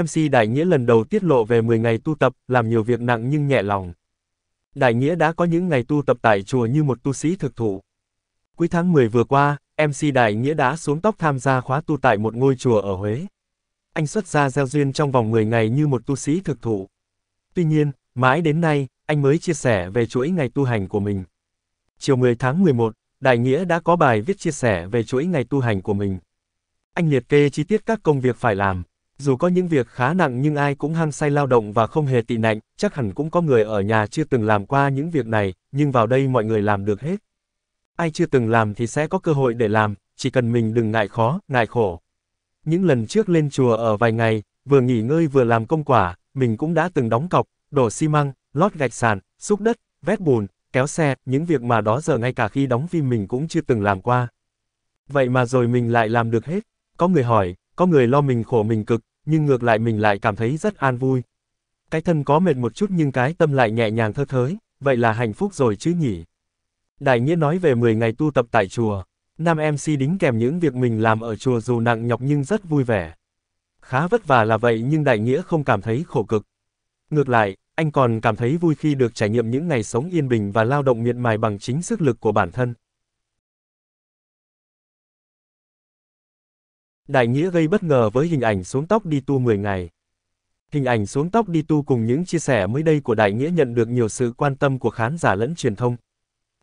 MC Đại Nghĩa lần đầu tiết lộ về 10 ngày tu tập, làm nhiều việc nặng nhưng nhẹ lòng. Đại Nghĩa đã có những ngày tu tập tại chùa như một tu sĩ thực thụ. Cuối tháng 10 vừa qua, MC Đại Nghĩa đã xuống tóc tham gia khóa tu tại một ngôi chùa ở Huế. Anh xuất gia gieo duyên trong vòng 10 ngày như một tu sĩ thực thụ. Tuy nhiên, mãi đến nay, anh mới chia sẻ về chuỗi ngày tu hành của mình. Chiều 10 tháng 11, Đại Nghĩa đã có bài viết chia sẻ về chuỗi ngày tu hành của mình. Anh liệt kê chi tiết các công việc phải làm, dù có những việc khá nặng nhưng ai cũng hăng say lao động và không hề tị nạnh, chắc hẳn cũng có người ở nhà chưa từng làm qua những việc này, nhưng vào đây mọi người làm được hết. Ai chưa từng làm thì sẽ có cơ hội để làm, chỉ cần mình đừng ngại khó, ngại khổ. Những lần trước lên chùa ở vài ngày, vừa nghỉ ngơi vừa làm công quả, mình cũng đã từng đóng cọc, đổ xi măng, lót gạch sàn, xúc đất, vét bùn, kéo xe, những việc mà đó giờ ngay cả khi đóng phim mình cũng chưa từng làm qua. Vậy mà rồi mình lại làm được hết. Có người hỏi, có người lo mình khổ mình cực, nhưng ngược lại mình lại cảm thấy rất an vui. Cái thân có mệt một chút nhưng cái tâm lại nhẹ nhàng thơ thới, vậy là hạnh phúc rồi chứ nhỉ. Đại Nghĩa nói về 10 ngày tu tập tại chùa, nam MC đính kèm những việc mình làm ở chùa dù nặng nhọc nhưng rất vui vẻ. Khá vất vả là vậy nhưng Đại Nghĩa không cảm thấy khổ cực. Ngược lại, anh còn cảm thấy vui khi được trải nghiệm những ngày sống yên bình và lao động miệt mài bằng chính sức lực của bản thân. Đại Nghĩa gây bất ngờ với hình ảnh xuống tóc đi tu 10 ngày. Hình ảnh xuống tóc đi tu cùng những chia sẻ mới đây của Đại Nghĩa nhận được nhiều sự quan tâm của khán giả lẫn truyền thông.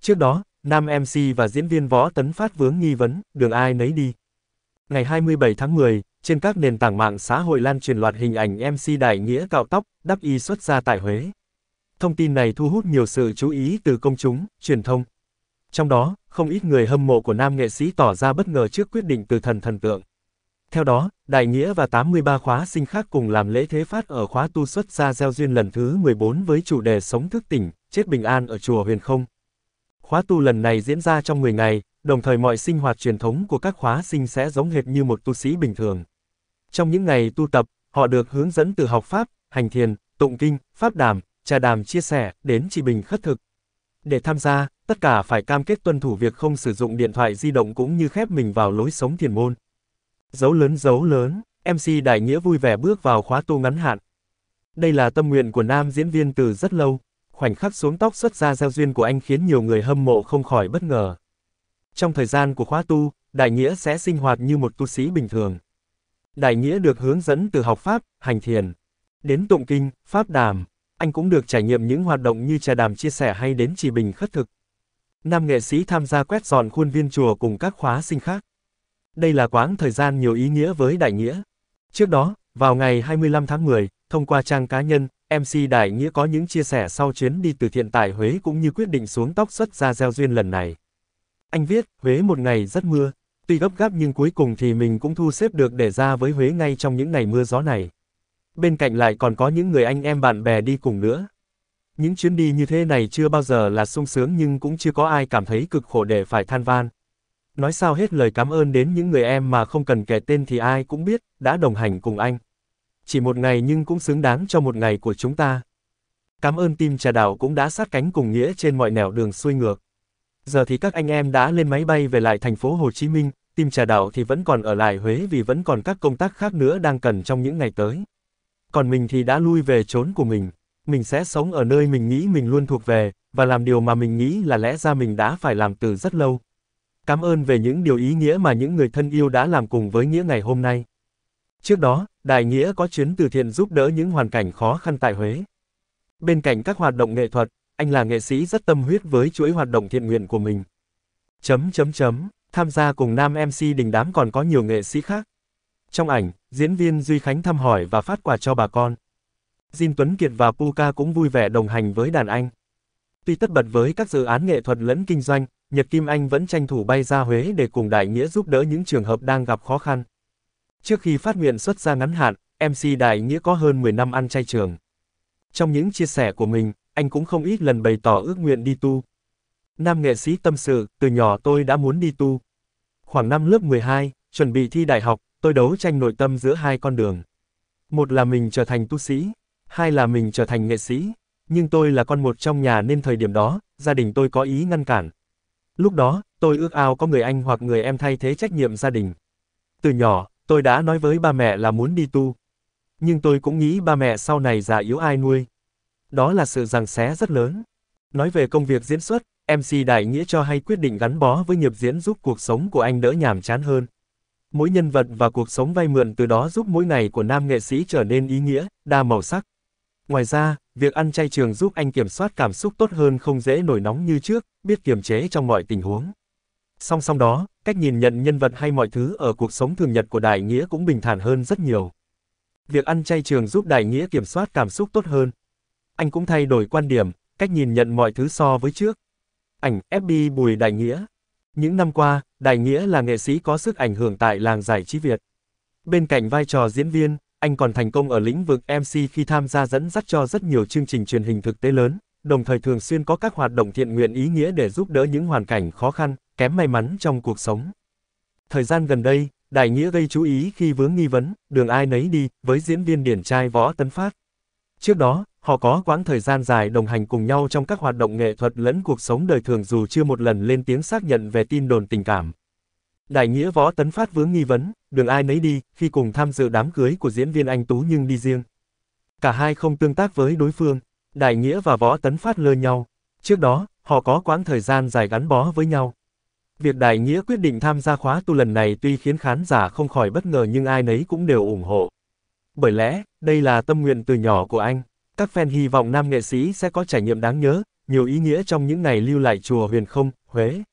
Trước đó, nam MC và diễn viên Võ Tấn Phát vướng nghi vấn, đường ai nấy đi. Ngày 27 tháng 10, trên các nền tảng mạng xã hội lan truyền loạt hình ảnh MC Đại Nghĩa cạo tóc, đắp y xuất ra tại Huế. Thông tin này thu hút nhiều sự chú ý từ công chúng, truyền thông. Trong đó, không ít người hâm mộ của nam nghệ sĩ tỏ ra bất ngờ trước quyết định từ thần thần tượng. Theo đó, Đại Nghĩa và 83 khóa sinh khác cùng làm lễ thế phát ở khóa tu xuất gia gieo duyên lần thứ 14 với chủ đề Sống thức tỉnh, chết bình an ở chùa Huyền Không. Khóa tu lần này diễn ra trong 10 ngày, đồng thời mọi sinh hoạt truyền thống của các khóa sinh sẽ giống hệt như một tu sĩ bình thường. Trong những ngày tu tập, họ được hướng dẫn từ học pháp, hành thiền, tụng kinh, pháp đàm, trà đàm chia sẻ đến chỉ bình khất thực. Để tham gia, tất cả phải cam kết tuân thủ việc không sử dụng điện thoại di động cũng như khép mình vào lối sống thiền môn. Dấu lớn dấu lớn, MC Đại Nghĩa vui vẻ bước vào khóa tu ngắn hạn. Đây là tâm nguyện của nam diễn viên từ rất lâu, khoảnh khắc xuống tóc xuất ra gieo duyên của anh khiến nhiều người hâm mộ không khỏi bất ngờ. Trong thời gian của khóa tu, Đại Nghĩa sẽ sinh hoạt như một tu sĩ bình thường. Đại Nghĩa được hướng dẫn từ học Pháp, hành thiền, đến tụng kinh, Pháp đàm. Anh cũng được trải nghiệm những hoạt động như trà đàm chia sẻ hay đến trì bình khất thực. Nam nghệ sĩ tham gia quét dọn khuôn viên chùa cùng các khóa sinh khác đây là quãng thời gian nhiều ý nghĩa với Đại Nghĩa. Trước đó, vào ngày 25 tháng 10, thông qua trang cá nhân, MC Đại Nghĩa có những chia sẻ sau chuyến đi từ thiện tại Huế cũng như quyết định xuống tóc xuất ra gieo duyên lần này. Anh viết, Huế một ngày rất mưa, tuy gấp gáp nhưng cuối cùng thì mình cũng thu xếp được để ra với Huế ngay trong những ngày mưa gió này. Bên cạnh lại còn có những người anh em bạn bè đi cùng nữa. Những chuyến đi như thế này chưa bao giờ là sung sướng nhưng cũng chưa có ai cảm thấy cực khổ để phải than van. Nói sao hết lời cảm ơn đến những người em mà không cần kể tên thì ai cũng biết, đã đồng hành cùng anh. Chỉ một ngày nhưng cũng xứng đáng cho một ngày của chúng ta. Cảm ơn team trà đảo cũng đã sát cánh cùng nghĩa trên mọi nẻo đường xuôi ngược. Giờ thì các anh em đã lên máy bay về lại thành phố Hồ Chí Minh, team trà đảo thì vẫn còn ở lại Huế vì vẫn còn các công tác khác nữa đang cần trong những ngày tới. Còn mình thì đã lui về trốn của mình. Mình sẽ sống ở nơi mình nghĩ mình luôn thuộc về, và làm điều mà mình nghĩ là lẽ ra mình đã phải làm từ rất lâu cảm ơn về những điều ý nghĩa mà những người thân yêu đã làm cùng với Nghĩa ngày hôm nay. Trước đó, Đại Nghĩa có chuyến từ thiện giúp đỡ những hoàn cảnh khó khăn tại Huế. Bên cạnh các hoạt động nghệ thuật, anh là nghệ sĩ rất tâm huyết với chuỗi hoạt động thiện nguyện của mình. Chấm chấm chấm, tham gia cùng nam MC đình đám còn có nhiều nghệ sĩ khác. Trong ảnh, diễn viên Duy Khánh thăm hỏi và phát quà cho bà con. Jin Tuấn Kiệt và Puka cũng vui vẻ đồng hành với đàn anh. Tuy tất bật với các dự án nghệ thuật lẫn kinh doanh, Nhật Kim Anh vẫn tranh thủ bay ra Huế để cùng Đại Nghĩa giúp đỡ những trường hợp đang gặp khó khăn. Trước khi phát nguyện xuất ra ngắn hạn, MC Đại Nghĩa có hơn 10 năm ăn chay trường. Trong những chia sẻ của mình, anh cũng không ít lần bày tỏ ước nguyện đi tu. Nam nghệ sĩ tâm sự, từ nhỏ tôi đã muốn đi tu. Khoảng năm lớp 12, chuẩn bị thi đại học, tôi đấu tranh nội tâm giữa hai con đường. Một là mình trở thành tu sĩ, hai là mình trở thành nghệ sĩ. Nhưng tôi là con một trong nhà nên thời điểm đó, gia đình tôi có ý ngăn cản, Lúc đó, tôi ước ao có người anh hoặc người em thay thế trách nhiệm gia đình. Từ nhỏ, tôi đã nói với ba mẹ là muốn đi tu. Nhưng tôi cũng nghĩ ba mẹ sau này già yếu ai nuôi. Đó là sự giằng xé rất lớn. Nói về công việc diễn xuất, MC Đại Nghĩa cho hay quyết định gắn bó với nghiệp diễn giúp cuộc sống của anh đỡ nhàm chán hơn. Mỗi nhân vật và cuộc sống vay mượn từ đó giúp mỗi ngày của nam nghệ sĩ trở nên ý nghĩa, đa màu sắc. Ngoài ra, việc ăn chay trường giúp anh kiểm soát cảm xúc tốt hơn không dễ nổi nóng như trước, biết kiềm chế trong mọi tình huống. Song song đó, cách nhìn nhận nhân vật hay mọi thứ ở cuộc sống thường nhật của Đại Nghĩa cũng bình thản hơn rất nhiều. Việc ăn chay trường giúp Đại Nghĩa kiểm soát cảm xúc tốt hơn. Anh cũng thay đổi quan điểm, cách nhìn nhận mọi thứ so với trước. Ảnh FB Bùi Đại Nghĩa Những năm qua, Đại Nghĩa là nghệ sĩ có sức ảnh hưởng tại làng giải trí Việt. Bên cạnh vai trò diễn viên, anh còn thành công ở lĩnh vực MC khi tham gia dẫn dắt cho rất nhiều chương trình truyền hình thực tế lớn, đồng thời thường xuyên có các hoạt động thiện nguyện ý nghĩa để giúp đỡ những hoàn cảnh khó khăn, kém may mắn trong cuộc sống. Thời gian gần đây, Đại Nghĩa gây chú ý khi vướng nghi vấn, đường ai nấy đi, với diễn viên điển trai Võ Tấn Phát. Trước đó, họ có quãng thời gian dài đồng hành cùng nhau trong các hoạt động nghệ thuật lẫn cuộc sống đời thường dù chưa một lần lên tiếng xác nhận về tin đồn tình cảm. Đại nghĩa võ tấn phát vướng nghi vấn, đường ai nấy đi, khi cùng tham dự đám cưới của diễn viên anh Tú nhưng đi riêng. Cả hai không tương tác với đối phương, đại nghĩa và võ tấn phát lơ nhau. Trước đó, họ có quãng thời gian dài gắn bó với nhau. Việc đại nghĩa quyết định tham gia khóa tu lần này tuy khiến khán giả không khỏi bất ngờ nhưng ai nấy cũng đều ủng hộ. Bởi lẽ, đây là tâm nguyện từ nhỏ của anh. Các fan hy vọng nam nghệ sĩ sẽ có trải nghiệm đáng nhớ, nhiều ý nghĩa trong những ngày lưu lại chùa huyền không, Huế.